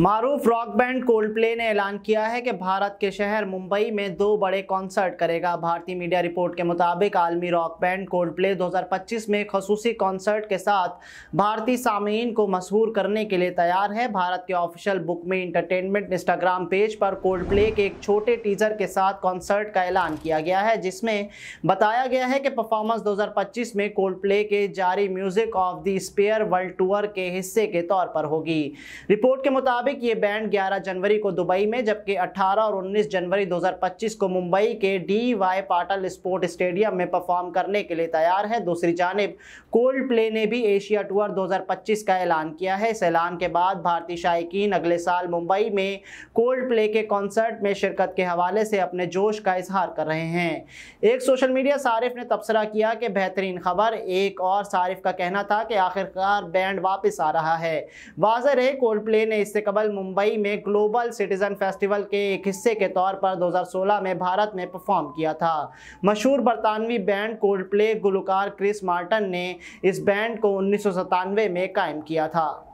मारूफ rock band Coldplay ने ऐलान किया है कि भारत के शहर मुंबई में दो बड़े कॉन्सर्ट करेगा भारतीय मीडिया रिपोर्ट के मुताबिक आलमी रॉक बैंड कोल्ड प्ले पच्चीस में खसूसी कॉन्सर्ट के साथ भारतीय सामीन को मशहूर करने के लिए तैयार है भारत के ऑफिशियल बुक में इंटरटेनमेंट इंस्टाग्राम पेज पर कोल्ड प्ले के एक छोटे टीजर के साथ कॉन्सर्ट का ऐलान किया गया है जिसमें बताया गया है कि परफॉर्मेंस दो में कोल्ड प्ले के जारी music of the spheres world tour के हिस्से के तौर पर होगी रिपोर्ट के मुताबिक मुताबिक ये बैंड 11 जनवरी को दुबई में जबकि 18 और 19 जनवरी 2025 को मुंबई के D Y Patil sport stadium में परफॉर्म करने के लिए तैयार है दूसरी जानब कोल्ड प्ले ने भी एशिया टूर 2025 का ऐलान किया है इस ऐलान के बाद भारतीय शायकीन अगले साल मुंबई में कोल्ड प्ले के कॉन्सर्ट में शिरकत के हवाले से अपने जोश का इजहार कर रहे हैं एक सोशल मीडिया सारिफ ने तबसरा किया कि बेहतरीन खबर एक और सारिफ का कहना था कि आखिरकार बैंड वापस आ रहा है वाजह रहे कोल्ड प्ले ने इससे कबल डबल मुंबई में ग्लोबल सिटीजन फेस्टिवल के एक हिस्से के तौर पर 2016 में भारत में परफॉर्म किया था मशहूर बरतानवी बैंड कोल्ड प्ले गुलकार क्रिस मार्टन ने इस बैंड को उन्नीस में कायम किया था